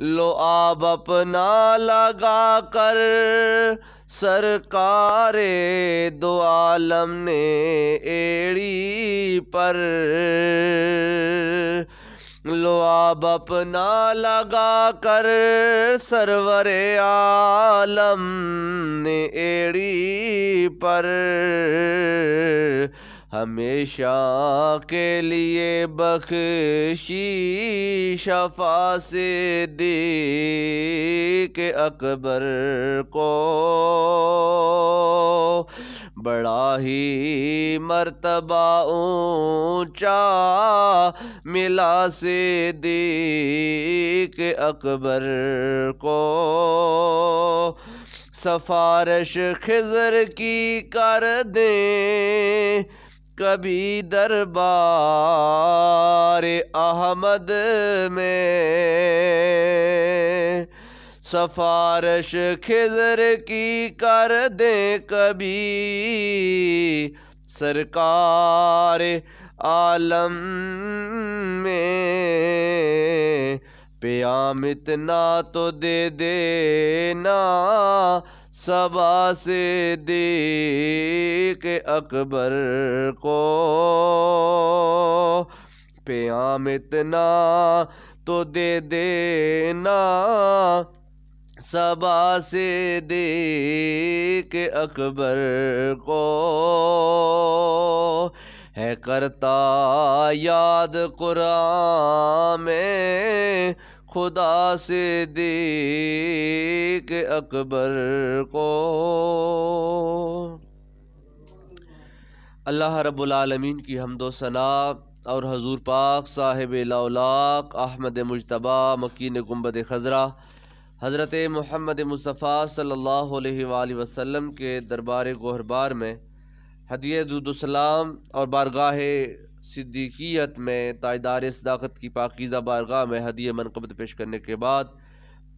लो आप अपना लगा कर सरकार दो आलम ने एड़ी पर लो आप अपना लगा कर सरवर आलम ने एड़ी पर हमेशा के लिए बख्शी शफा से दी के अकबर को बड़ा ही मरतबा ऊंचा मिला से दी के अकबर को सफारश खिजर की कर दें कभी दरबार अहमद में सफारश खिजर की कर दे कभी सरकार आलम में प्याम इतना तो दे देना सबा से देख अकबर को प्याम इतना तो दे देना सबा से देख अकबर को है करता याद कुरान में खुदा से देख अकबर को अल्लाह रब्लमीन की हमदोसना सना और हजूर पाक साहिब लाक अहमद मुशतबा मकीन गुम्बद खजरा हज़रत महमद मुस्तफ़ा सल्लल्लाहु अलैहि वसल्लम के दरबार गोहरबार में हदीसम और बारगाह सिद्दीकीत में ताजदार सदाकत की पाकिज़ा बारगाह में हदीय मनकबत पेश करने के बाद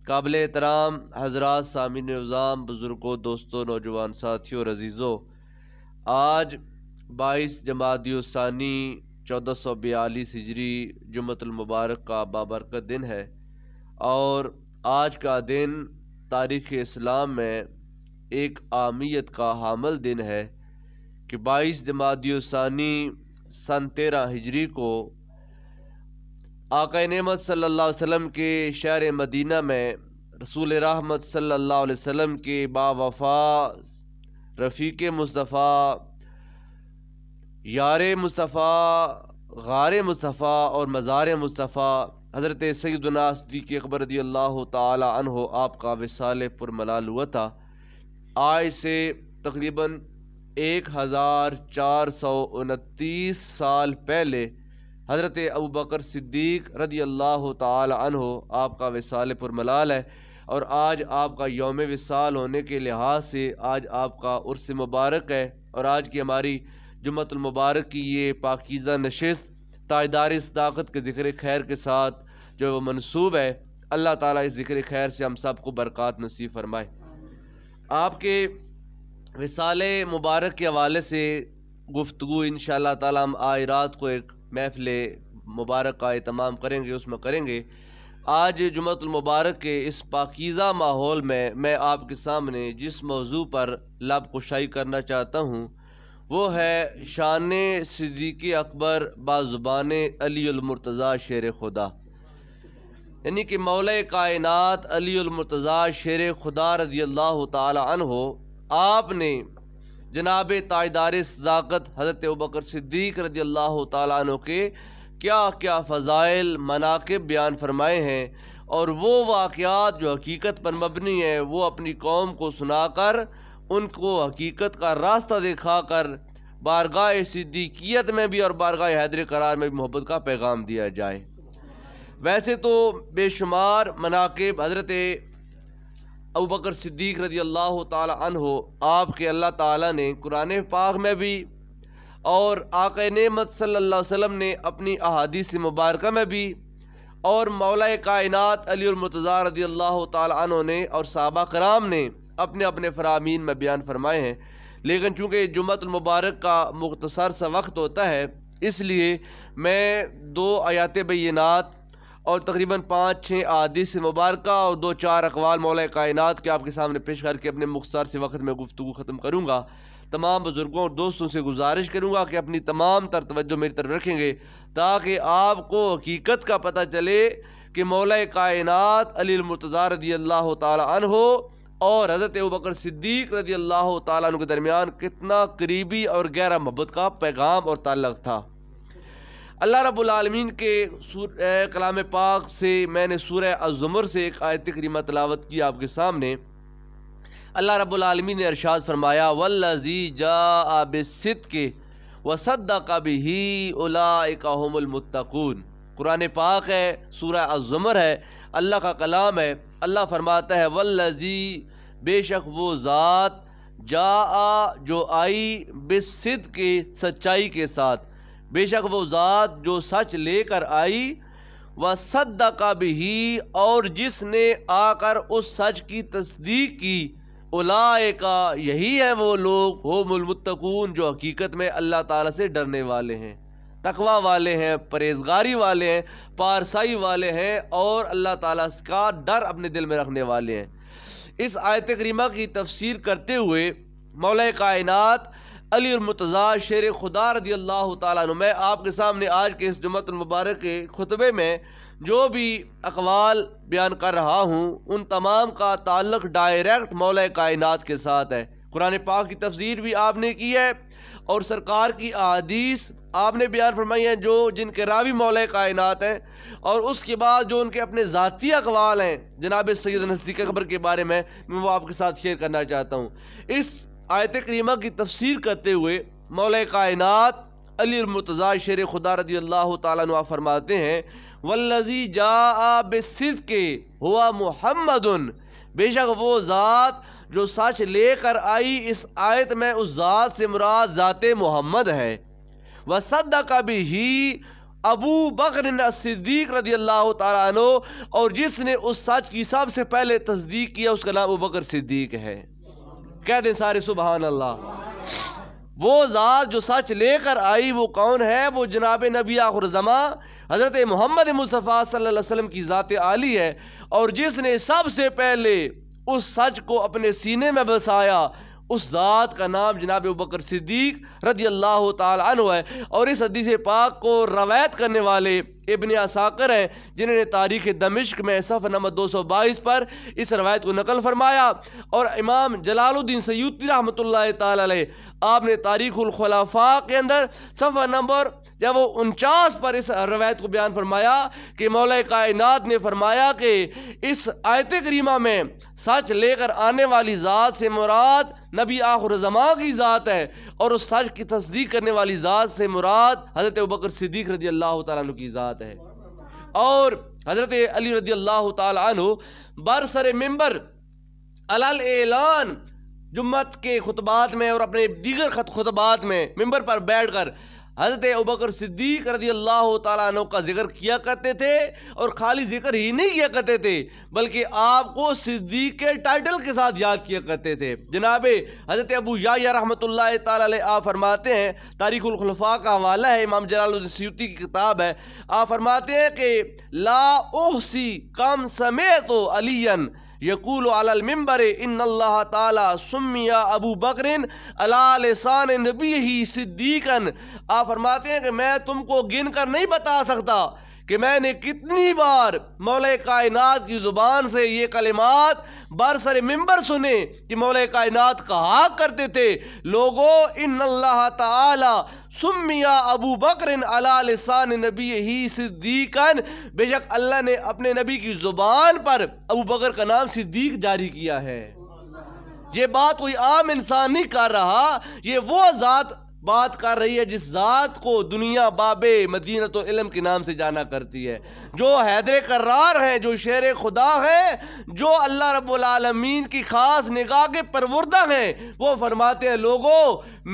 काबिल एहतराम हजरात सामिन उज़ाम बुज़ुर्गों दोस्तों नौजवान साथियों और अजीज़ों आज बाईस जमादियोसानी चौदह सौ बयालीस हिजरी जुमतुलमबारक का बाबरकत दिन है और आज का दिन तारीख़ इस्लाम में एक आमियत का हामल दिन है कि बाईस जमादियोसानी सन तेरह हिजरी को आका नमत सल्ला वसम के शहर मदीना में रसूल रहमत सल्ला वसम के बावफ़ा रफ़ीक मुस्तफ़ा यार मुस्तफ़ा गार मुस्तफ़ा और मज़ार मुस्तफ़ा हज़रत सैदनासदी के अकबर रदी अल्लाह हो आपका विसाल पुरमलाल हुआ था आज से तकरीबन एक हज़ार चार सौ उनतीस साल पहले हज़रत अबू बकर सिद्दीक रदी अल्लाह तहो आपका विसाल पुरमलाल है और आज आपका योम विसाल होने के लिहाज से आज आपका उर्स मुबारक है और आज की हमारी जुमतुलमबारक की ये पाकिज़ा नशस्त ताजदार ताकत के ज़िक्र खैर के साथ जो वो मनसूब है अल्लाह ताला इस ज़िक्र खैर से हम सब को बरक़ात नसीब फरमाए आपके विसाल मुबारक के हवाले से गुफ्तु इन ताला हम आज रात को एक महफिल मुबारक का अहतमाम करेंगे उसमें करेंगे आज जुमतुलमबारक के इस पाकिज़ा माहौल में मैं आपके सामने जिस मौजू पर लाभ कुशाई करना चाहता हूँ वो है शान सदीक अकबर बाज़ुबान अलीमरतज़ा शेर खुदा यानी कि मौल कायनत अलीमरतज़ा शेर खुदा रज़ी अल्लाह तन हो आपने जनाब ताजदार सदाकत हज़रत बकर सिद्दीक रजी अल्लाह तु के क्या क्या फ़ज़ाइल मनाकब बयान फरमाए हैं और वो वाक़ात जो हकीकत पर मबनी हैं वो अपनी कौम को सुनाकर उनको हकीकत का रास्ता दिखा कर बारगा सिद्दीकीत में भी और बारगा हैदर करार में भी मोहब्बत का पैगाम दिया जाए वैसे तो बेशुमार मनाकब हज़रत अबू बकर सिद्दीक रजी अल्लाह हो आपके अल्लाह ताला ने कुरान पाक में भी और आक़ नमत सल्ला वसम ने अपनी अहादीस मुबारक में भी और मौला कायनत अलीमतज़ा रजी अल्लाह तु ने और सबा कराम ने अपने अपने फरामीन में बयान फरमाए हैं लेकिन चूँकि मुबारक का मुख्तसर सा वक्त होता है इसलिए मैं दो आयात बैनात और तकरीबन पाँच छः आदिश से मुबारक और दो चार अकवाल मौल कायन के आपके सामने पेश करके अपने मुख्तार से वक्त में गुफ्तु ख़त्म करूँगा तमाम बुज़ुर्गों और दोस्तों से गुजारिश करूँगा कि अपनी तमाम तर तवज्जो मेरी तरफ रखेंगे ताकि आपको हकीकत का पता चले कि मौल कायन अलीमतज़ा रजी अल्लाह तन हो और हज़रत बकर सिद्दीक रजी अल्लाह तन के दरमियान कितना करीबी और गहरा मोहब्बत का पैगाम और ताल्लक था अल्लाह रबालमीन के सूर कलाम पाक से मैंने सूर्य अजमर से एक आयत करीमा तलावत की आपके सामने अल्लाह रबालमीन ने अरशाद फरमाया वल्लजी जा आबिसद के वसद कभी ही उला उलामतकून कुरान पाक है सूर्य अजमर है अल्लाह का कलाम है अल्लाह फरमाता है वल्लजी बेशक वो ज़ात जा आ जो आई बिसद के सच्चाई के साथ बेशक वो ज़ात जो सच लेकर आई व सद का भी और जिसने आकर उस सच की तस्दीक की उलाए का यही है वो लोग होमुलमतकून जो हकीकत में अल्लाह ताला से डरने वाले हैं तकवा वाले हैं परहेजगारी वाले हैं पारसाई वाले हैं और अल्लाह ताला का डर अपने दिल में रखने वाले हैं इस आयत करीमा की तफसीर करते हुए मौल कायनत अली अलमतज़ा शेर खुदा रदी अल्लाह तुम मैं आपके सामने आज के इस मुबारक के खुतबे में जो भी अकवाल बयान कर रहा हूँ उन तमाम का ताल्लक डायरेक्ट मौल कायनात के साथ है कुरान पाक की तफजीर भी आपने की है और सरकार की अदीस आपने बयान फरमाई है जो जिनके रावी मौल कायनात हैं और उसके बाद जो उनके अपने ज़ाती अकवाल हैं जनाब सैद नज़दीक अकबर के बारे में मैं वो आपके साथ शेयर करना चाहता हूँ इस आयत करीमा की तफसीर करते हुए मौल कायनत अलीमतज़ा शेर खुदा रदी अल्लाह तुआ फरमाते हैं वल्लजी जा बेसिद के हुआ मोहम्मद बेशक वो ज़ात जो सच लेकर आई इस आयत में उस ज़ात से मुराद ज़ात मोहम्मद है सद का भी ही अबू बकर सिद्दीक रदी अल्लाह तु और जिसने उस सच की सबसे पहले तस्दीक किया उसका नाम अबू बकर सिद्दीक है कह दें सारे सुबहान अल्लाह वो ज़ात जो सच लेकर आई वो कौन है वो जनाब नबी जमा हज़रत मोहम्मद मुसफ़ा सल्लल्लाहु अलैहि वसल्लम की ज़ात आली है और जिसने सबसे पहले उस सच को अपने सीने में बसाया उस ज़ात का नाम जनाब बकर सिद्दीक रदी अल्लाह तु है और इस हदीस पाक को रवायत करने वाले इबन असाकर हैं जिन्होंने तारीख दमिश्क में सफ़ नंबर दो सौ बाईस पर इस रवायत को नकल फरमाया और इमाम जलालुद्दीन सैदी रहमत आपने तारीख़लखलाफा के अंदर सफ़ नंबर जब वो उनचास पर इस रवायत को बयान फरमाया कि मौल कायनात ने फरमाया कि इस आयत करीमा में सच लेकर आने वाली ज़ात से मुराद नबी जमा की ज़ात है और उस सच की तस्दीक करने वाली ज़ात से मुराद हज़रत बकर सिद्दीक रजी अल्लाह तु की ज़ात है और हज़रत अली रजी अल्लाह तु बरसर मंबर अलाल एलान जुम्मत के खुतबात में और अपने दीगर खुतबात में मंबर पर बैठ कर हजरत अबकर सिद्दीक रजी अल्लाह तु का जिक्र किया करते थे और खाली जिक्र ही नहीं किया करते थे बल्कि आपको सिद्दीक के टाइटल के साथ याद किया करते थे जनाब हजरत अबू या रहमत ला फरमाते हैं तारीख़ुलखलफा का हवाला है इमाम जलालूती की किताब है आ फरमाते हैं कि ला सी कम समय तो अलियन यकूल अलमिम्बर इन अल्लाह तमिया अबू बकरिन अलासान नबी ही सिद्दीकन आप फरमाते हैं कि मैं तुमको गिन कर नहीं बता सकता कि मैंने कितनी बार मौल कायनात की ज़ुबान से ये कलिमात बरसर मंबर सुने कि मौल कायनात कहा करते थे लोगो इन अल्लाह ताला सुमिया अबू बकर अलासान नबी ही सिद्दीकन बेशक अल्लाह ने अपने नबी की ज़ुबान पर अबू बकर का नाम सिद्दीक जारी किया है ये बात कोई आम इंसान नहीं कर रहा ये वो ज़ात बात कर रही है जिस ज़ात को दुनिया बाबे मदीनत तो इलम के नाम से जाना करती है जो हैदर करार हैं जो शेर खुदा हैं जो अल्लाह रबालमीन की ख़ास निगाह के परवरदा हैं वो फरमाते हैं लोगों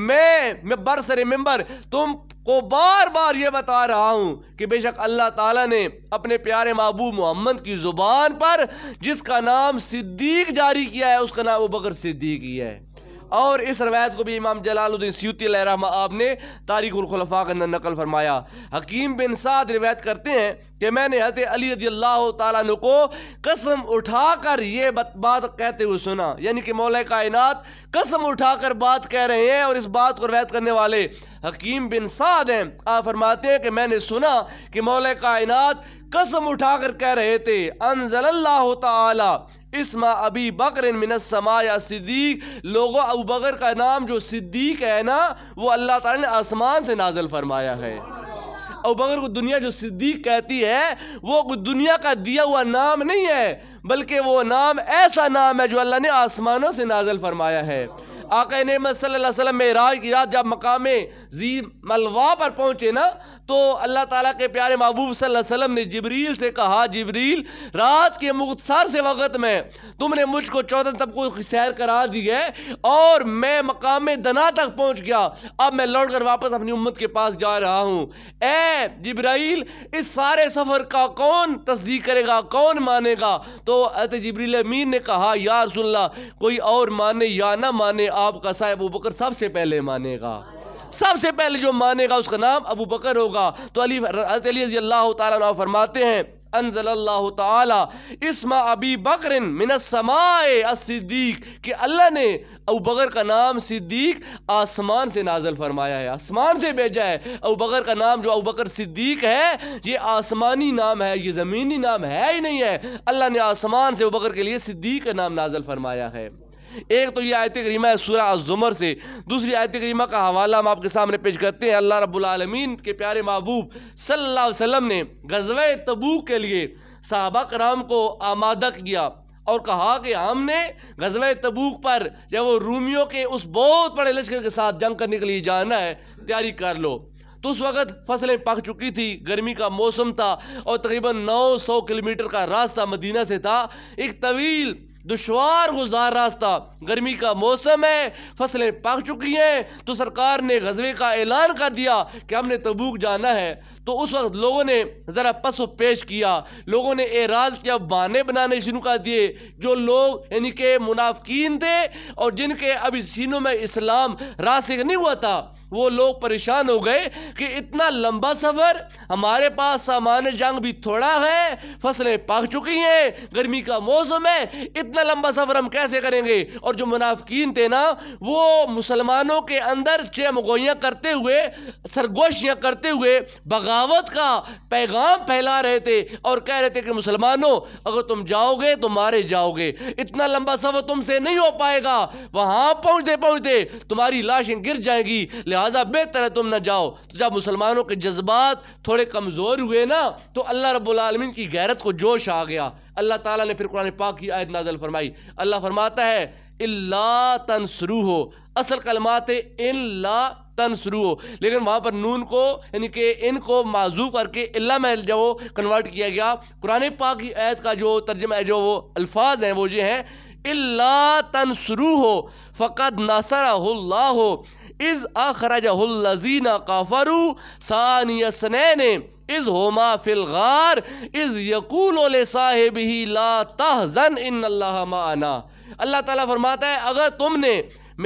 मैं मैं बरसर मेम्बर तुम को बार बार ये बता रहा हूँ कि बेशक अल्लाह ताला ने अपने प्यारे महबूब मोहम्मद की ज़ुबान पर जिसका नाम सिद्दीक जारी किया है उसका नाम वो बकर सिद्दीक ही है और इस रवायत को भी इमाम जलालुद्दीन सूती सयूती आपने तारीखलखलफा के अंदर नकल फरमाया हकीम बिन साद रिवायत करते हैं कि मैंने हजरत अली रजी अल्लाह तु को कसम उठाकर ये बात कहते हुए सुना यानी कि मौल कायनात कसम उठाकर बात कह रहे हैं और इस बात को रवायत करने वाले हकीम बिन साद हैं आप फरमाते हैं कि मैंने सुना कि मौल कायनात कसम उठा कर कह रहे थे अनजल्लाह ताला इसमा अबी बकर मिनसमा या सिद्दीक लोगों अबू बकर का नाम जो सिद्दीक है ना वो अल्लाह ताला ने आसमान से नाजल फरमाया है अबू बकर को दुनिया जो सिद्दीक कहती है वो दुनिया का दिया हुआ नाम नहीं है बल्कि वो नाम ऐसा नाम है जो अल्लाह ने आसमानों से नाजल फरमाया है आका नमत सल्लल्लाहु अलैहि वसल्लम में की रात जब मकाम जी मलवा पर पहुंचे ना तो अल्लाह ताला के प्यारे महबूब वसल्लम ने जबरील से कहा जबरील रात के मुख्तार से वक़्त में तुमने मुझको चौदह तबकों की सैर करा दी है और मैं मकाम दना तक पहुँच गया अब मैं लौट कर वापस अपनी उम्मत के पास जा रहा हूँ ए जबराइल इस सारे सफ़र का कौन तस्दीक करेगा कौन मानेगा तो अत जबरील अमीन ने कहा यारसोल्ला कोई और माने या ना माने आपका साहब बकर सबसे पहले मानेगा सबसे पहले जो मानेगा उसका नाम अबू बकर होगा तो अली अली फरमाते हैं इसमा अबी बकर मिनसमाए अल्लाह ने अबू बकर का नाम सिद्दीक आसमान से नाजल फरमाया है आसमान से भेजा है अब बकर का नाम जो अबू बकर सिद्दीक है ये आसमानी नाम है ये ज़मीनी नाम है ही नहीं है अल्लाह ने आसमान से अबू बकर के लिए सिद्दीक का नाम नाजल फरमाया है एक तो ये आयत करीमा है सूर्य ज़ुमर से दूसरी आयत करीमा का हवाला हम आपके सामने पेश करते हैं अल्लाह रबालमीन के प्यारे महबूब सल्ला वसम ने गजव तबूक के लिए साहबा कराम को आमादा किया और कहा कि हमने गजब तबूक पर जब वो रूमियों के उस बहुत बड़े लश्कर के साथ जंग करने के लिए जाना है तैयारी कर लो तो उस वक़्त फसलें पक चुकी थी गर्मी का मौसम था और तकरीबन 900 किलोमीटर का रास्ता मदीना से था एक तवील दुशवार गुजार रास्ता गर्मी का मौसम है फसलें पक चुकी हैं तो सरकार ने गजबे का ऐलान कर दिया कि हमने तबूक जाना है तो उस वक्त लोगों ने ज़रा पसो पेश किया लोगों ने एराज के बहाने बनाने शुरू कर दिए जो लोग यानी के मुनाफिन थे और जिनके अभी सीनों में इस्लाम रासिक नहीं हुआ था वो लोग परेशान हो गए कि इतना लंबा सफ़र हमारे पास सामान जंग भी थोड़ा है फसलें पक चुकी हैं गर्मी का मौसम है इतना लंबा सफ़र हम कैसे करेंगे और जो मुनाफिन थे ना वो मुसलमानों के अंदर चेमगोइयाँ करते हुए सरगोशियाँ करते हुए बगावत का पैगाम फैला रहे थे और कह रहे थे कि मुसलमानों अगर तुम जाओगे तो मारे जाओगे इतना लंबा सफ़र तुमसे नहीं हो पाएगा वहां पहुंचते पहुंचते तुम्हारी लाशें गिर जाएंगी लिहाजा बेहतर है तुम ना जाओ तो जब मुसलमानों के जज्बात थोड़े कमज़ोर हुए ना तो अल्लाह रबालमीन की गैरत को जोश आ गया अल्लाह ताली ने फिर कुरान पाक की आयत नाजल फरमाई अल्लाह फरमाता है तन शुरू हो असल कलमात इन ला तन शुरू हो लेकिन वहाँ पर नून को यानी कि इन को माजू करके अल्लाह में जो कन्वर्ट किया गया कुरान पाक की आयत का जो तर्जमा जो वो अल्फाज हैं वो ये हैं इल्ला तन शुरू हो फ़कत नासरा हो इज़ का फरु सानियसनैन इज़ होमा फिलगार इज़ यकूल साहेब ही ला तहजन इन माना अल्लाह ताला फरमाता है अगर तुमने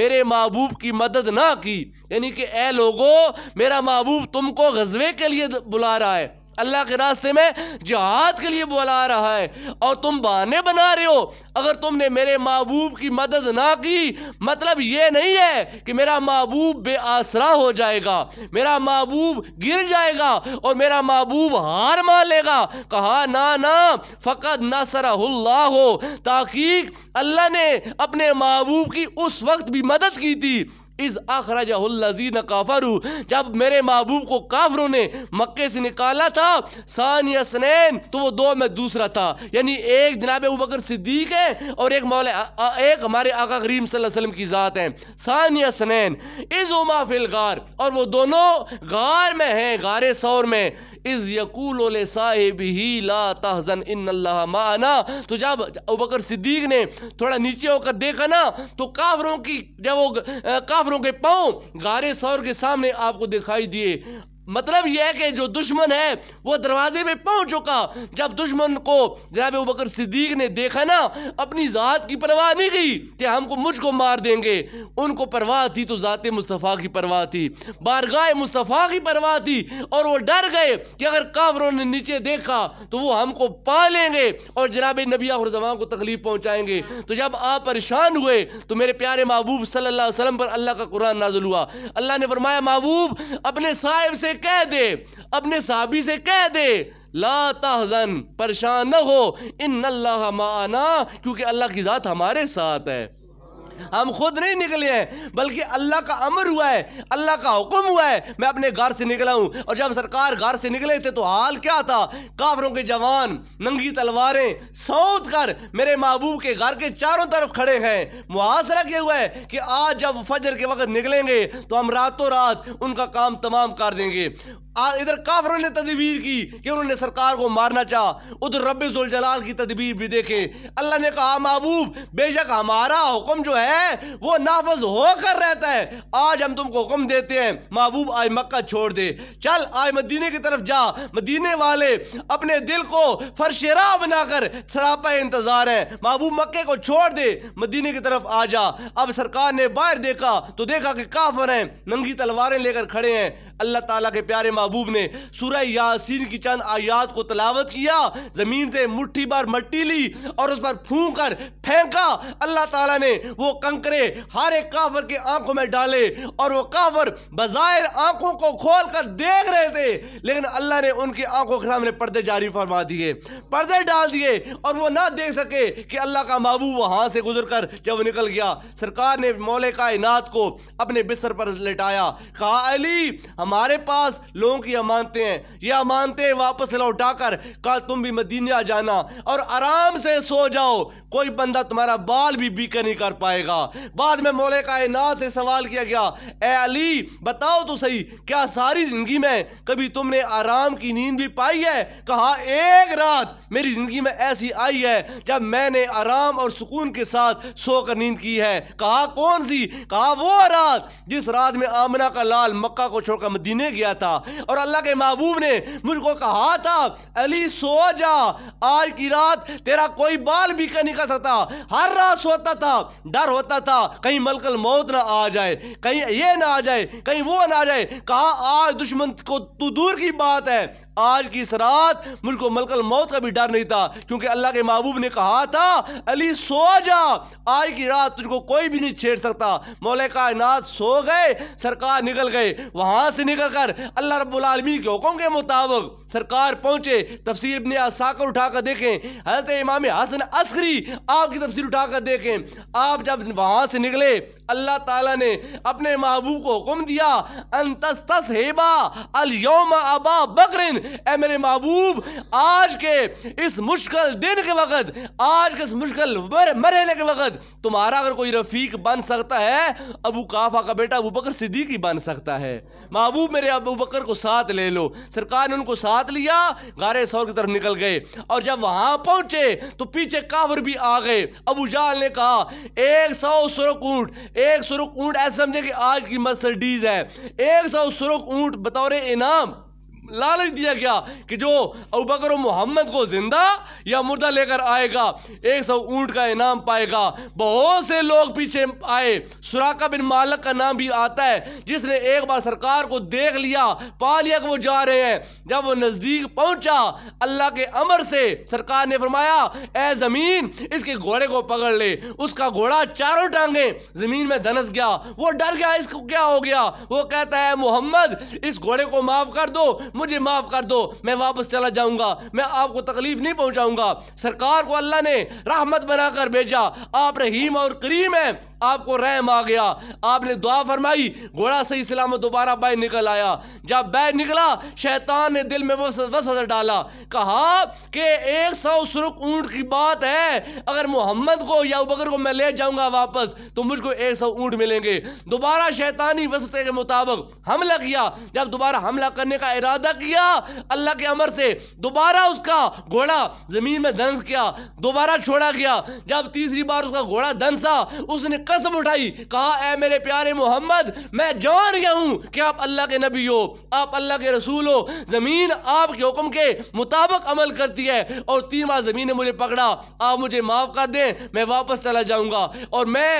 मेरे महबूब की मदद ना की यानी कि ए लोगो मेरा महबूब तुमको गजबे के लिए बुला रहा है अल्लाह के रास्ते में जहाद के लिए बुला रहा है और तुम बहाने बना रहे हो अगर तुमने मेरे महबूब की मदद ना की मतलब ये नहीं है कि मेरा महबूब बेआसरा हो जाएगा मेरा महबूब गिर जाएगा और मेरा महबूब हार मान लेगा कहा ना ना फ़कत सरा हो ताकि अल्लाह ने अपने महबूब की उस वक्त भी मदद की थी इस अखरजहल्लिन काफरू जब मेरे महबूब को काफरों ने मक्के से निकाला था सान सनैन तो वो दो में दूसरा था यानी एक जनाब बकर सिद्दीक है और एक मौल एक हमारे आका करीम सल्लम की ज़ात है सान यसनैन इस उमा फिलगार और वो दोनों गार में हैं गार सौर में इज़ यकूल साहेब ही ला तहजन इन माना तो जब बकर सिद्दीक ने थोड़ा नीचे होकर देखा ना तो काफरों की जब वो काफरों के पाँव गारे सौर के सामने आपको दिखाई दिए मतलब यह है कि जो दुश्मन है वो दरवाजे पे पहुंच चुका जब दुश्मन को जनाब बकर सिद्दीक ने देखा ना अपनी ज़ात की परवाह नहीं की कि हमको मुझको मार देंगे उनको परवाह थी तो ज़ात मुस्तफ़ा की परवाह थी बारगाह मुस्तफ़ा की परवाह थी और वो डर गए कि अगर कावरों ने नीचे देखा तो वो हमको पा लेंगे और जनाब नबी जमा को तकलीफ़ पहुंचाएंगे तो जब आप परेशान हुए तो मेरे प्यारे महबूब सल्ला वसलम पर अल्लाह का कुरान नाजुल हुआ अल्लाह ने फरमाया महबूब अपने साहिब से कह दे अपने साहबी से कह दे ला तहजन परेशान न हो इन अल्लाह माना क्योंकि अल्लाह की ज़ात हमारे साथ है हम खुद नहीं निकले हैं बल्कि अल्लाह का अमर हुआ है अल्लाह का हुक्म हुआ है मैं अपने घर से निकला हूँ और जब सरकार घर से निकले थे तो हाल क्या था काफरों के जवान नंगी तलवारें सौंत कर मेरे महबूब के घर के चारों तरफ खड़े हैं मुहासरा किया हुआ है कि आज जब फजर के वक्त निकलेंगे तो हम रातों रात उनका काम तमाम कर देंगे इधर काफरों ने तदबीर की कि उन्होंने सरकार को मारना चाह उधर रब जलाल की तदबीर भी देखे अल्लाह ने कहा महबूब बेशक हमारा हुक्म जो है वो नाफज होकर रहता है आज हम तुमको हुक्म देते हैं महबूब आज मक्का छोड़ दे चल आज मदीने की तरफ जा मदीने वाले अपने दिल को फरशरा बनाकर सरापा इंतज़ार है महबूब मक्के को छोड़ दे मदीने की तरफ आ जा अब सरकार ने बाहर देखा तो देखा कि काफर हैं नंगी तलवारें लेकर खड़े हैं अल्लाह तला के प्यारे महबूब ने सूर्य यासीन की चंद आयात को तलावत किया ज़मीन से मुठ्ठी भर मट्टी ली और उस पर फूक कर फेंका अल्लाह तला ने वो कंकरे हर एक काफर के आंखों में डाले और वो काफर बज़ाहिर आंखों को खोल कर देख रहे थे लेकिन अल्लाह ने उनकी आंखों के सामने पर्दे जारी फरमा दिए पर्दे डाल दिए और वो ना देख सके कि अल्लाह का महबूब वहां से गुजर कर जब वो निकल गया सरकार ने मौले कायनात को अपने बिस्तर पर लेटाया कहा अली हमारे पास लोग लोगों की अमानते हैं ये हैं वापस लौटाकर कल तुम भी मदीने आ जाना और आराम से सो जाओ कोई बंदा तुम्हारा बाल भी बीकर नहीं कर पाएगा बाद में मोले कायनात से सवाल किया गया ए अली बताओ तो सही क्या सारी ज़िंदगी में कभी तुमने आराम की नींद भी पाई है कहा एक रात मेरी ज़िंदगी में ऐसी आई है जब मैंने आराम और सुकून के साथ सोकर नींद की है कहा कौन सी कहा वो रात जिस रात में आमना का लाल मक्का को छोड़कर मदीने गया था और अल्लाह के महबूब ने मुझको कहा था अली सो जा आज की रात तेरा कोई बाल भी नहीं कर सकता हर रात सोता था डर होता था कहीं मलकल मौत ना आ जाए कहीं ये ना आ जाए कहीं वो ना आ जाए कहा आज दुश्मन को तू दूर की बात है आज की इस रात मुझको मलकल मौत का भी डर नहीं था क्योंकि अल्लाह के महबूब ने कहा था अली सो जा आज की रात तुझको कोई भी नहीं छेड़ सकता मौल कायनात सो गए सरकार निकल गए वहाँ से निकल कर अल्लाह रबालमी के हुक्म के मुताबिक सरकार पहुंचे तफसीर ने साकर उठाकर देखें हजरत इमाम हसन असरी आपकी तफसीर उठाकर देखें आप जब वहाँ से निकले अल्लाह ताला ने अपने महबूब को हुक्म दिया अंतस्तस हेबा अल अलयोम अबा बकरिन ए मेरे महबूब आज के इस मुश्किल दिन के वक्त आज के इस मुश्किल मरहले के वक्त तुम्हारा अगर कोई रफ़ीक बन सकता है अबू काफा का बेटा अबू बकर सिद्दीक ही बन सकता है महबूब मेरे अबू बकर को साथ ले लो सरकार ने उनको साथ लिया गारे सौर की तरफ निकल गए और जब वहाँ पहुँचे तो पीछे काफर भी आ गए अबू जाल ने कहा एक सौ सुरकूट एक सुरख ऊंट ऐसे समझे कि आज की मर्सडीज़ है एक सौ सुरख ऊंट बतौर इनाम लालच दिया गया कि जो अबकर मोहम्मद को ज़िंदा या मुर्दा लेकर आएगा एक सौ ऊँट का इनाम पाएगा बहुत से लोग पीछे आए सुराका बिन मालक का नाम भी आता है जिसने एक बार सरकार को देख लिया पा लिया कि वो जा रहे हैं जब वो नज़दीक पहुंचा अल्लाह के अमर से सरकार ने फरमाया ए ज़मीन इसके घोड़े को पकड़ ले उसका घोड़ा चारों टांगे ज़मीन में धनस गया वो डर गया इसको क्या हो गया वो कहता है मोहम्मद इस घोड़े को माफ़ कर दो मुझे माफ़ कर दो मैं वापस चला जाऊंगा मैं आपको तकलीफ़ नहीं पहुंचाऊंगा सरकार को अल्लाह ने रहमत बनाकर भेजा आप रहीम और करीम हैं आपको रहम आ गया आपने दुआ फरमाई घोड़ा सही सलामत दोबारा बैर निकल आया जब बैर निकला शैतान ने दिल में वो वसवसा डाला कहा कि एक सौ सुरख ऊँट की बात है अगर मोहम्मद को या बकर को मैं ले जाऊँगा वापस तो मुझको एक सौ ऊँट मिलेंगे दोबारा शैतानी वसते के मुताबिक हमला किया जब दोबारा हमला करने का इरादा किया अल्लाह के अमर से दोबारा उसका घोड़ा ज़मीन में धंस किया दोबारा छोड़ा गया जब तीसरी बार उसका घोड़ा धंसा उसने कसम उठाई कहा ए मेरे प्यारे मोहम्मद मैं जान गया हूँ कि आप अल्लाह के नबी हो आप अल्लाह के रसूल हो ज़मीन आपके हुक्म के मुताबिक अमल करती है और तीन बार ज़मीन ने मुझे पकड़ा आप मुझे माफ़ कर दें मैं वापस चला जाऊँगा और मैं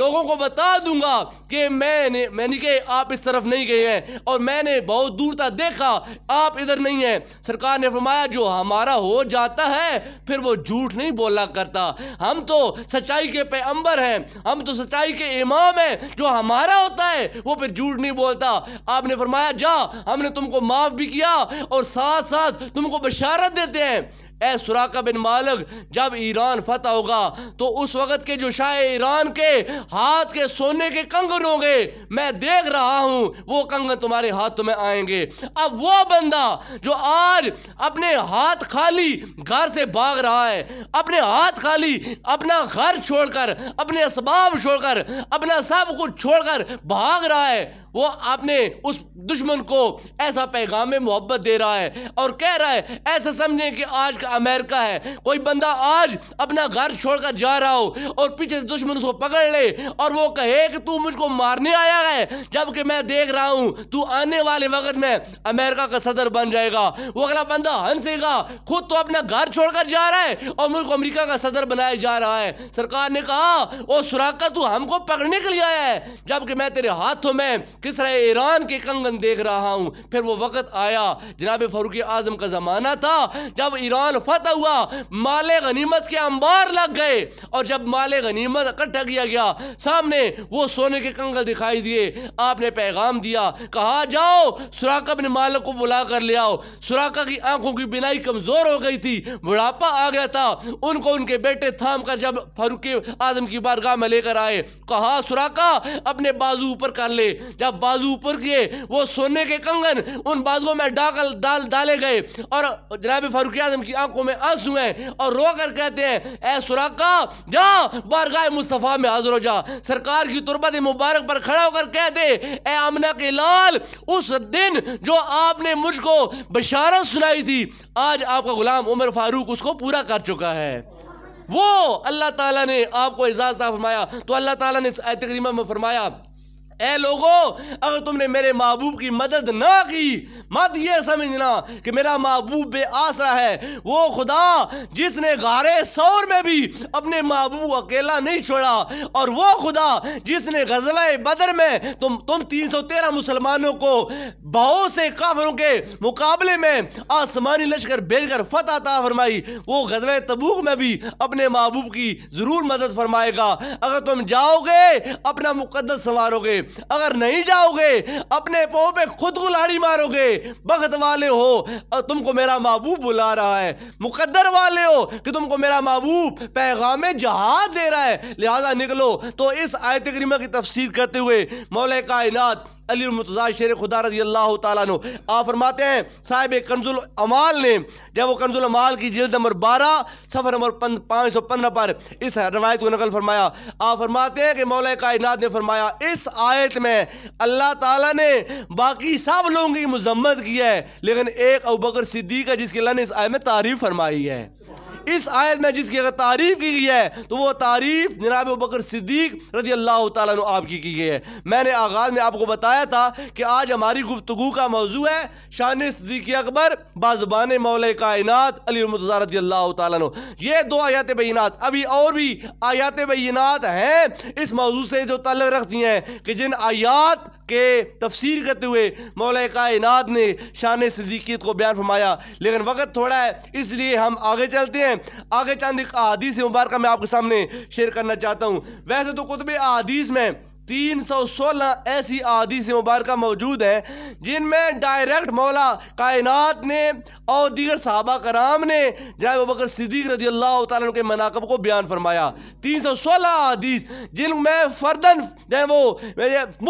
लोगों को बता दूंगा कि मैंने मैंने कि आप इस तरफ नहीं गए हैं और मैंने बहुत दूर तक देखा आप इधर नहीं हैं सरकार ने फरमाया जो हमारा हो जाता है फिर वो झूठ नहीं बोला करता हम तो सच्चाई के पैम्बर हैं हम तो तो सच्चाई के इमाम है जो हमारा होता है वो फिर झूठ नहीं बोलता आपने फरमाया जा हमने तुमको माफ़ भी किया और साथ साथ तुमको बशारत देते हैं ए सुराका बिन मालक जब ईरान फतह होगा तो उस वक़्त के जो शाह ईरान के हाथ के सोने के कंगन होंगे मैं देख रहा हूँ वो कंगन तुम्हारे हाथ में आएंगे अब वो बंदा जो आज अपने हाथ खाली घर से भाग रहा है अपने हाथ खाली अपना घर छोड़कर अपने इसबाब छोड़कर अपना सब कुछ छोड़कर भाग रहा है वो आपने उस दुश्मन को ऐसा पैगाम मोहब्बत दे रहा है और कह रहा है ऐसा समझे कि आज का अमेरिका है कोई बंदा आज अपना घर छोड़कर जा रहा हो और पीछे से दुश्मन उसको पकड़ ले और वो कहे कि तू मुझको मारने आया है जबकि मैं देख रहा हूँ तू आने वाले वक्त में अमेरिका का सदर बन जाएगा वो अगला बंदा हंसेगा खुद तो अपना घर छोड़कर जा रहा है और मुल्क अमरीका का सदर बनाया जा रहा है सरकार ने कहा वो सुराख का तू हमको पकड़ने के लिए आया है जबकि मैं तेरे हाथों में किस तरह ईरान के कंगन देख रहा हूँ फिर वो वक़्त आया जनाब फ़ारूक आज़म का ज़माना था जब ईरान फतह हुआ माल गनीमत के अंबार लग गए और जब माल गनीमत इकट्ठा किया गया सामने वो सोने के कंगन दिखाई दिए आपने पैगाम दिया कहा जाओ सुराका अपने मालक को बुला कर ले आओ सुराका की आंखों की बिनाई कमज़ोर हो गई थी बुढ़ापा आ गया था उनको उनके बेटे थाम कर जब फारूक आज़म की बारगाह में लेकर आए कहा सुराका अपने बाजू ऊपर कर ले जब जब बाजू ऊपर किए वो सोने के कंगन उन बाजुओं में डाकल डाल डाले गए और जनाब फारूक आजम की आंखों में आंसू हैं और रो कर कहते हैं ए सुराका जा बारगाह मुस्तफ़ा में हाजिर हो जा सरकार की तुरबत मुबारक पर खड़ा होकर कह दे ए आमना के लाल उस दिन जो आपने मुझको बशारत सुनाई थी आज आपका गुलाम उमर फारूक उसको पूरा कर चुका है वो अल्लाह ताला ने आपको इजाजत फरमाया तो अल्लाह ताला ने इस आयत करीमा में फरमाया ए लोगो अगर तुमने मेरे महबूब की मदद ना की मत ये समझना कि मेरा महबूब बे आसरा है वो खुदा जिसने गारे सौर में भी अपने महबूब अकेला नहीं छोड़ा और वो खुदा जिसने गजब बदर में तुम तुम तीन सौ तेरह मुसलमानों को बहुत से काफरों के मुकाबले में आसमानी लश्कर भेजकर फतः ता फरमाई वो गजवा तबूक में भी अपने महबूब की ज़रूर मदद फरमाएगा अगर तुम जाओगे अपना मुकदस संवारोगे अगर नहीं जाओगे अपने पाँव पे खुद गुलाड़ी मारोगे भगत वाले हो तुमको मेरा महबूब बुला रहा है मुकद्दर वाले हो कि तुमको मेरा महबूब पैगाम जहाज दे रहा है लिहाजा निकलो तो इस आयत करीमा की तफसीर करते हुए मौल कायनात अली मुतजा शेर खुदा रजी अल्लाह तु आप फरमाते हैं साहिब कंजुल अमाल ने जब वो कंजुल अमाल की जल्द नंबर बारह सफ़र नंबर पाँच सौ पंद्रह पर इस रवायत को नकल फरमाया आप फरमाते हैं कि मौल कायनात ने फरमाया इस आयत में अल्लाह ताली ने बाकी सब लोगों की मजम्मत की है लेकिन एक अबकर सिद्दीक है जिसकी अल्लाह ने इस आय में तारीफ़ फरमाई है इस आयत में जिसकी अगर तारीफ की गई है तो वो तारीफ जनाब बकर सिद्दीक रजी अल्लाह तु आपकी की गई है मैंने आगाज़ में आपको बताया था कि आज हमारी गुफ्तु का मौजू है शान सिद्दीक अकबर बाजबान मौल कायनत अली रजी अल्लाह तु ये दो आयात बैनत अभी और भी आयात बैनत हैं इस मौजू से जो तल्ल रखती हैं कि जिन आयात के तफसीर करते हुए मौल कायनात ने शान सदीकीत को बयान फरमाया लेकिन वक्त थोड़ा है इसलिए हम आगे चलते हैं आगे चांद एक अदीस मुबारक मैं आपके सामने शेयर करना चाहता हूँ वैसे तो कुतब अदीस में तीन सौ सोलह ऐसी अदीस मुबारक मौजूद हैं जिनमें डायरेक्ट मौला कायनात ने और दीगर साहबा कराम ने जनाब बकर सिद्दीक रजी अल्लाह तन के मनाकब को बयान फरमाया तीन सौ सोलह अदीस जिनमें फर्दन जो वो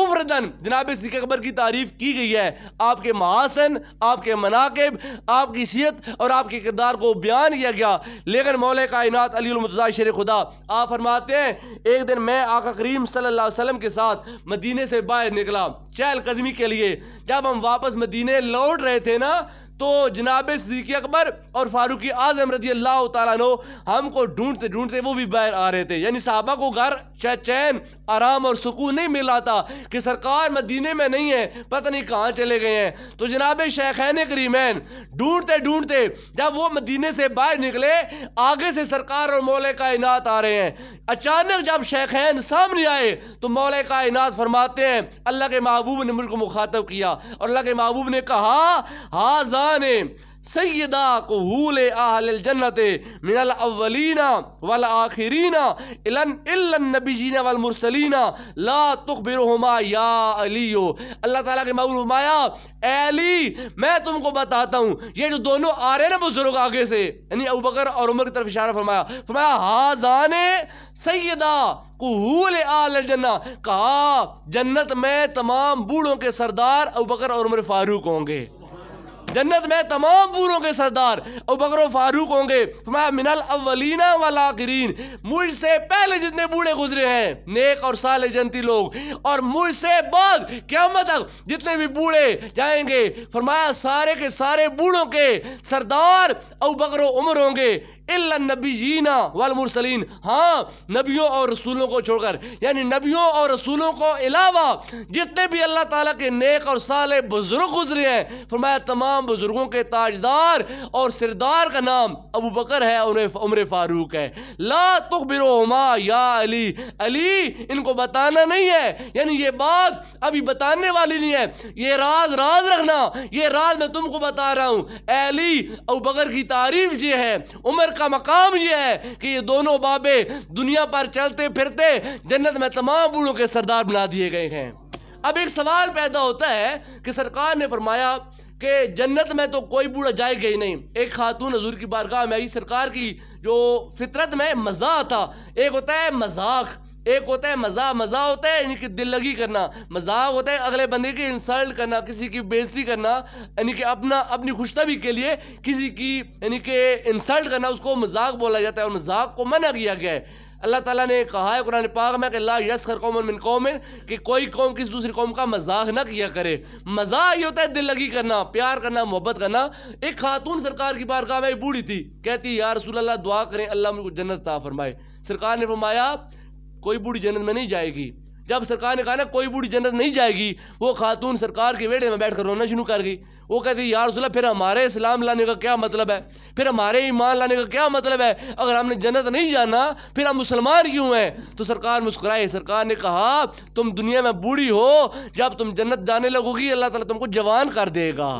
मुफरदन जनाब सिक अकबर की तारीफ़ की गई है आपके महासन आपके मनाकब आपकी सीत और आपके किरदार को बयान किया गया लेकिन मौल कायनात अली शेर खुदा आप फरमाते हैं एक दिन मैं आका करीम सल्ला वसलम के साथ मदीने से बाहर निकला चहल कदमी के लिए जब हम वापस मदीने लौट रहे थे ना तो जनाब सदीक अकबर और फारूक आजम रजी अल्लाह तु हमको ढूंढते ढूंढते वो भी बाहर आ रहे थे यानी साहबा को घर चैन आराम और सुकून नहीं मिला था कि सरकार मदीने में नहीं है पता नहीं कहाँ चले गए हैं तो जनाब शेखैन करीमैन ढूंढते ढूंढते जब वो मदीने से बाहर निकले आगे से सरकार और मौल कायनात आ रहे हैं अचानक जब शेखैन सामने आए तो मौल कायनात फरमाते हैं अल्लाह के महबूब ने मुल्क मुखातब किया और अल्लाह के महबूब ने कहा हाजा ने सैदा कबूल आहलजन्नत मिनल अवलीना वल आखिरीना इलन इलन नबीजीना वल मुरसलीना ला तुखबिरहुमा या अली अल्लाह ताला के मऊल हमाया एली मैं तुमको बताता हूँ ये जो दोनों आ रहे हैं ना बुजुर्ग आगे से यानी अब बकर और उमर की तरफ इशारा फरमाया फरमाया हाजान सैदा कहूल आलजना कहा जन्नत में तमाम बूढ़ों के सरदार अब बकर और उम्र फारूक होंगे जन्नत में तमाम पूरों के सरदार और बकर फारूक होंगे फरमाया मिनल अवलीना ग्रीन मुझसे पहले जितने बूढ़े गुजरे हैं नेक और साले जनती लोग और मुझसे बाद क्या तक जितने भी बूढ़े जाएंगे फरमाया सारे के सारे बूढ़ों के सरदार और बकर उम्र होंगे नबीना वालमरसलिन हाँ नबियों और रसूलों को छोड़कर यानी नबियों और रसूलों को अलावा जितने भी अल्लाह ताला के नेक और साले बुज़ुर्ग गुजरे हैं फरमाया तमाम बुज़ुर्गों के ताजदार और सिरदार का नाम अबू बकर है और उम्र फ़ारूक है ला तुख बिरोमा या अली अली इनको बताना नहीं है यानी ये बात अभी बताने वाली नहीं है ये राज राज रखना ये राज मैं तुमको बता रहा हूँ अली अबू बकर की तारीफ ये है उम्र का का मकाम यह है कि ये दोनों बाबे दुनिया पर चलते फिरते जन्नत में तमाम बूढ़ों के सरदार बना दिए गए हैं अब एक सवाल पैदा होता है कि सरकार ने फरमाया कि जन्नत में तो कोई बूढ़ा जाएगा ही नहीं एक खातून हजूर की बारगाह में आई सरकार की जो फितरत में मजाक था एक होता है मजाक एक होता है मज़ाक मजाक होता है यानी कि दिल लगी करना मजाक होता है अगले बंदे की इंसल्ट करना किसी की बेइज्जती करना यानी कि अपना अपनी खुशतबी के लिए किसी की यानी कि इंसल्ट करना उसको मजाक बोला जाता है और मजाक को मना किया गया है अल्लाह ताला ने कहा है कुरान पाक में कि ला यसर कौम मिन कौमिन कि कोई कौम किसी दूसरी कौम का मजाक ना किया करे मजाक ये होता है दिल लगी करना प्यार करना मोहब्बत करना एक खातून सरकार की बारगाह में बूढ़ी थी कहती यार रसूल दुआ करें अल्लाह मुझे जन्नत ता फरमाए सरकार ने फरमाया कोई बूढ़ी जन्नत में नहीं जाएगी जब सरकार ने कहा ना कोई बूढ़ी जन्नत नहीं जाएगी वो खातून सरकार के वेड़े में बैठ कर रोना शुरू कर गई वो कहती यार रसोल्ला फिर हमारे इस्लाम लाने का क्या मतलब है फिर हमारे ईमान लाने का क्या मतलब है अगर हमने जन्नत नहीं जाना फिर हम मुसलमान क्यों हैं तो सरकार मुस्कुराई सरकार ने कहा तुम दुनिया में बूढ़ी हो जब तुम जन्नत जाने लगोगी अल्लाह तला तुमको जवान कर देगा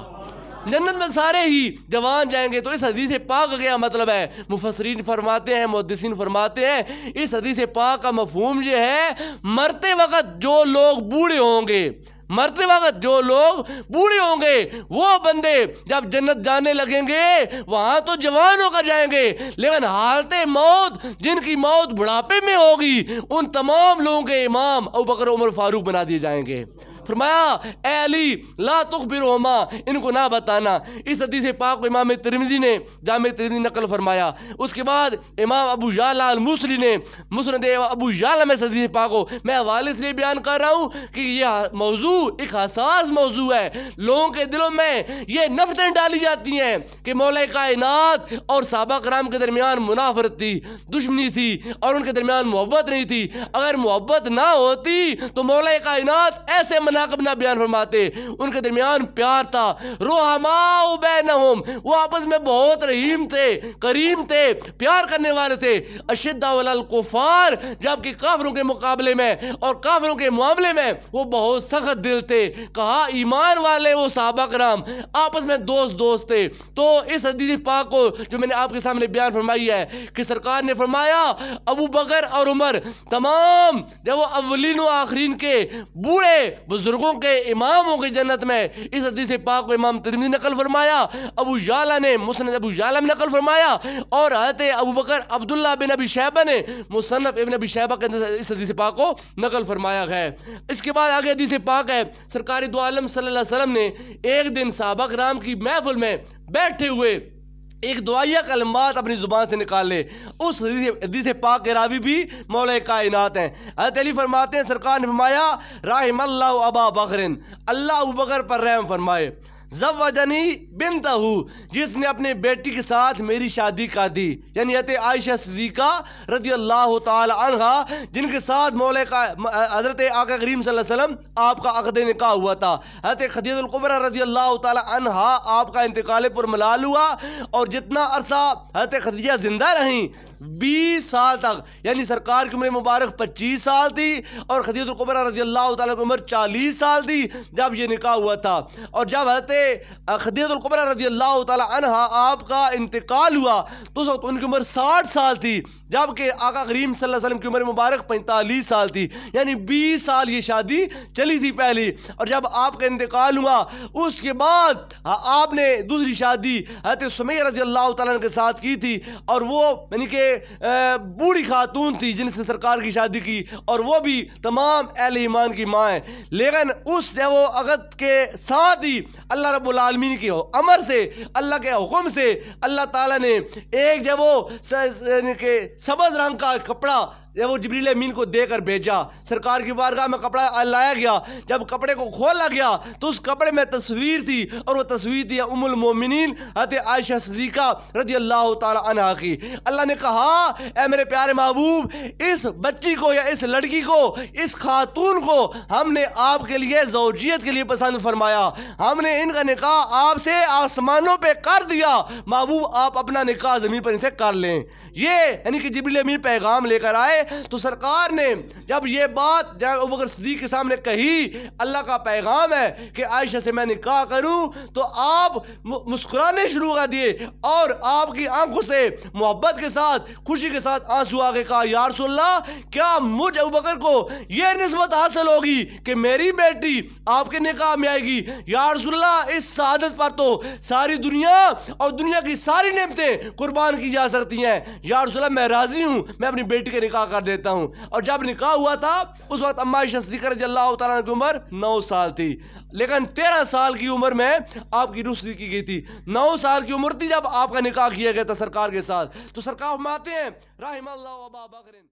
जन्नत में सारे ही जवान जाएंगे तो इस हदीस पाक क्या मतलब है मुफसरीन फरमाते हैं मुदसिन फरमाते हैं इस हदीस पाक का मफहम यह है मरते वक्त जो लोग बूढ़े होंगे मरते वक्त जो लोग बूढ़े होंगे वो बंदे जब जन्नत जाने लगेंगे वहाँ तो जवान होकर जाएंगे लेकिन हालत मौत जिनकी मौत बुढ़ापे में होगी उन तमाम लोगों के इमाम बकर उमर फारूक बना दिए जाएंगे फरमाया ला तुखबिर बिर इनको ना बताना इस हदीस पाक इमाम तिरमिजी ने जाम तिरमिजी नकल फरमाया उसके बाद इमाम अबू जाल मूसली ने मुसरद अबू जाल में सदी पाक मैं हवाले से बयान कर रहा हूँ कि यह मौजू एक हसास मौजू है लोगों के दिलों में ये नफरतें डाली जाती हैं कि मौल कायनात और सबक राम के दरमियान मुनाफरत थी दुश्मनी थी और उनके दरमियान मोहब्बत नहीं थी अगर मोहब्बत ना होती तो मौल कायनात ऐसे अपना अपना बयान फरमाते उनके दरमियान प्यार था रोहमाओ बैनहुम वो आपस में बहुत रहीम थे करीम थे प्यार करने वाले थे अशद्दा वलकुफ़ार जबकि काफरों के मुकाबले में और काफरों के मामले में वो बहुत सख्त दिल थे कहा ईमान वाले वो साहबा कराम आपस में दोस्त दोस्त थे तो इस हदीस पाक को जो मैंने आपके सामने बयान फरमाई है कि सरकार ने फरमाया अबू बकर और उमर तमाम जब वो अवलिन आखरीन के बूढ़े बुजुर्गों के इमामों की जन्नत में इस हदीस पाक को इमाम तिरमी नकल फरमाया अबू जाला ने मुसन अबू जाला में नकल फरमाया और हजरत अबू बकर अब्दुल्ला बिन अबी शैबा ने मुसनफ़ इबन अबी शैबा के इस हदीस पाक को नकल फरमाया है इसके बाद आगे हदीस पाक है सरकारी दो आलम सल्लल्लाहु अलैहि वसल्लम ने एक दिन साहबा राम की महफिल में बैठे हुए एक दुआया कलमात अपनी ज़ुबान से निकाल ले उस हदीस पाक के रावी भी मौल कायनत हैं हजरत अली फरमाते हैं सरकार ने फरमाया राहम अबा बकर अल्लाह अबू बकर पर रहम फरमाए जवजनी बिन तहू जिसने अपने बेटी के साथ मेरी शादी का दी यानी यत आयशा सदीक़ा रजी अल्लाह तहा जिनके साथ मौल का हज़रत आका करीम वसम आपका अकद निका हुआ था हज़रत खदीतुल्कुबरा रजी अल्लाह तहा आपका इंतकाल पर मलाल हुआ और जितना अरसा हज़रत खदीजा ज़िंदा रहीं बीस साल तक यानी सरकार की उम्र मुबारक पच्चीस साल थी और खदीतुल्कुबरा रजी अल्लाह तमर चालीस साल थी जब यह निका हुआ था और जब हज़रत खदीतुल्कुबरा रजी अल्लाह तला आपका इंतकाल हुआ तो उस वक्त उनकी उम्र साठ साल थी जबकि आका करीम वसल्लम की उम्र मुबारक पैंतालीस साल थी यानी बीस साल ये शादी चली थी पहली और जब आपका इंतकाल हुआ उसके बाद हाँ, आपने दूसरी शादी हत समय रजी अल्लाह तन के साथ की थी और वो यानी कि बूढ़ी खातून थी जिनसे सरकार की शादी की और वो भी तमाम अहल ईमान की माँ है लेकिन उस वो अगत के साथ ही अल्लाह रबालमीन के अमर से अल्लाह के हुक्म से अल्लाह ताला ने एक जब वो के सबज रंग का कपड़ा जब वो जबरील अमीन को देकर भेजा सरकार की बारगाह में कपड़ा लाया गया जब कपड़े को खोला गया तो उस कपड़े में तस्वीर थी और वो तस्वीर थी उमुल मोमिनीन हत आयशा सदीक़ा रजी अल्लाह तहा की अल्लाह ने कहा ए मेरे प्यारे महबूब इस बच्ची को या इस लड़की को इस खातून को हमने आपके लिए जौजियत के लिए पसंद फरमाया हमने इनका निकाह आपसे आसमानों पर कर दिया महबूब आप अपना निकाह ज़मीन पर इनसे कर लें ये यानी कि जबरील अमीन पैगाम लेकर आए तो सरकार ने जब ये बात जब अबकर सदीक के सामने कही अल्लाह का पैगाम है कि आयशा से मैं निकाह करूं तो आप मुस्कुराने शुरू कर दिए और आपकी आंखों से मोहब्बत के साथ खुशी के साथ आंसू आगे कहा यारसोल्ला क्या मुझ अबकर को यह नस्बत हासिल होगी कि मेरी बेटी आपके निकाह में आएगी यारसोल्ला इस शादत पर तो सारी दुनिया और दुनिया की सारी नियमतें कुर्बान की जा सकती हैं यारसोल्ला मैं राज़ी हूँ मैं अपनी बेटी के निकाह कर देता हूँ और जब निकाह हुआ था उस वक्त अम्मा सदीक रजी अल्लाह की उम्र नौ साल थी लेकिन तेरह साल की उम्र में आपकी रुस्ती की गई थी नौ साल की उम्र थी जब आपका निकाह किया गया था सरकार के साथ तो सरकार माते हैं राहिम अल्लाह